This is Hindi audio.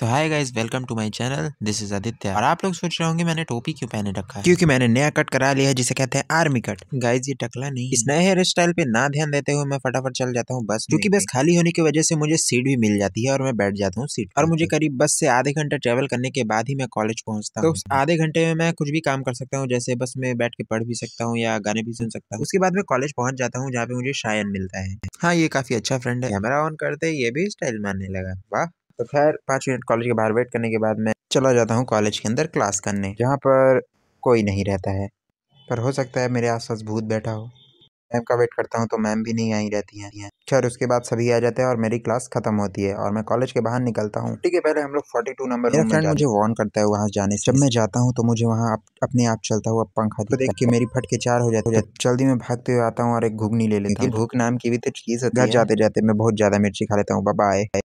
तो hi guys welcome to my channel this is Aditya और आप लोग सोच रहे होंगे मैंने टोपी क्यों पहने रखा है क्योंकि मैंने नया कट करा लिया है जिसे कहते हैं आर्मी कट गाइज ये टकला नहीं इस नए हेयर स्टाइल पे ना ध्यान देते हुए मैं फटाफट चल जाता हूँ बस क्योंकि बस खाली होने की वजह से मुझे सीट भी मिल जाती है और मैं बैठ जाता हूँ सीट और मुझे करीब बस से आधे घंटे ट्रेवल करने के बाद ही मैं कॉलेज पहुंचता तो हूँ आधे घंटे में मैं कुछ भी काम कर सकता हूँ जैसे बस में बैठ के पढ़ भी सकता हूँ या गाने भी सुन सकता हूँ उसके बाद मैं कॉलेज पहुंच जाता हूँ जहाँ पे मुझे शायन मिलता है हाँ ये काफी अच्छा फ्रेंड है कैमरा ऑन करते ये भी स्टाइल मानने लगा वाह तो खैर पाँच मिनट कॉलेज के बाहर वेट करने के बाद मैं चला जाता हूँ कॉलेज के अंदर क्लास करने जहाँ पर कोई नहीं रहता है पर हो सकता है मेरे आसपास भूत बैठा हो मैम का वेट करता हूँ तो मैम भी नहीं आई रहती हैं खैर उसके बाद सभी आ जाते हैं और मेरी क्लास खत्म होती है और मैं कॉलेज के बाहर निकलता हूँ ठीक है पहले हम लोग फोर्टी टू नंबर मेरा फ्रेंड मुझे वार्न करता है वहाँ जाने से जब मैं जाता हूँ तो मुझे वहाँ अप, अपने आप चलता हुआ पंखा तो देख के मेरी फट के चार हो जाती है तो जल्दी मैं भागते हुए आता हूँ और एक घुगनी ले लेती हूँ भूख नाम की भी तो चीज़ घर जाते जाते मैं बहुत ज्यादा मिर्ची खा लेता हूँ बाबा आए